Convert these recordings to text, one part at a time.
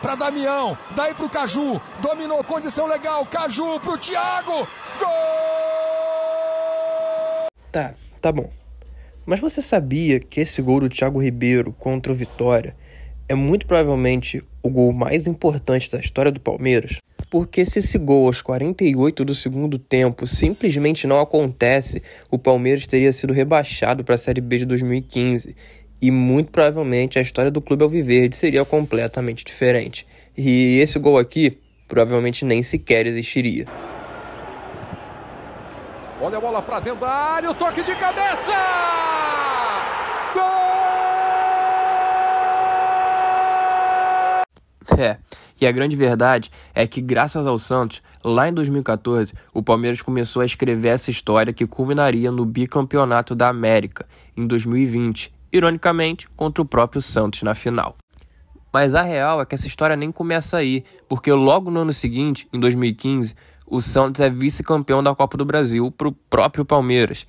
Para Damião, daí para o Caju, dominou, condição legal, Caju para o Thiago, gol! Tá, tá bom. Mas você sabia que esse gol do Thiago Ribeiro contra o Vitória é muito provavelmente o gol mais importante da história do Palmeiras? Porque se esse gol aos 48 do segundo tempo simplesmente não acontece, o Palmeiras teria sido rebaixado para a Série B de 2015 e muito provavelmente a história do clube Alviverde seria completamente diferente. E esse gol aqui provavelmente nem sequer existiria. Olha a bola para dentro da área, o toque de cabeça! Gol! É. E a grande verdade é que, graças ao Santos, lá em 2014, o Palmeiras começou a escrever essa história que culminaria no bicampeonato da América, em 2020, ironicamente, contra o próprio Santos na final. Mas a real é que essa história nem começa aí, porque logo no ano seguinte, em 2015, o Santos é vice-campeão da Copa do Brasil para o próprio Palmeiras.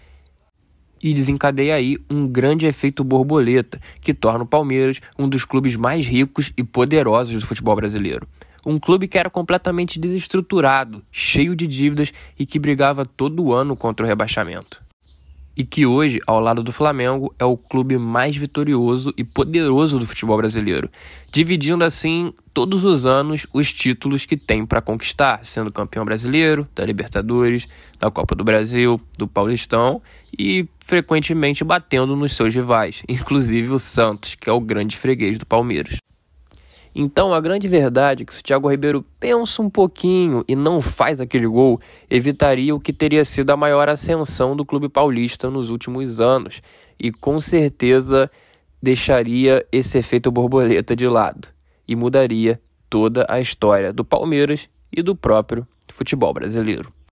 E desencadeia aí um grande efeito borboleta, que torna o Palmeiras um dos clubes mais ricos e poderosos do futebol brasileiro. Um clube que era completamente desestruturado, cheio de dívidas e que brigava todo ano contra o rebaixamento e que hoje, ao lado do Flamengo, é o clube mais vitorioso e poderoso do futebol brasileiro, dividindo assim todos os anos os títulos que tem para conquistar, sendo campeão brasileiro, da Libertadores, da Copa do Brasil, do Paulistão e frequentemente batendo nos seus rivais, inclusive o Santos, que é o grande freguês do Palmeiras. Então, a grande verdade é que se o Thiago Ribeiro pensa um pouquinho e não faz aquele gol, evitaria o que teria sido a maior ascensão do clube paulista nos últimos anos e com certeza deixaria esse efeito borboleta de lado e mudaria toda a história do Palmeiras e do próprio futebol brasileiro.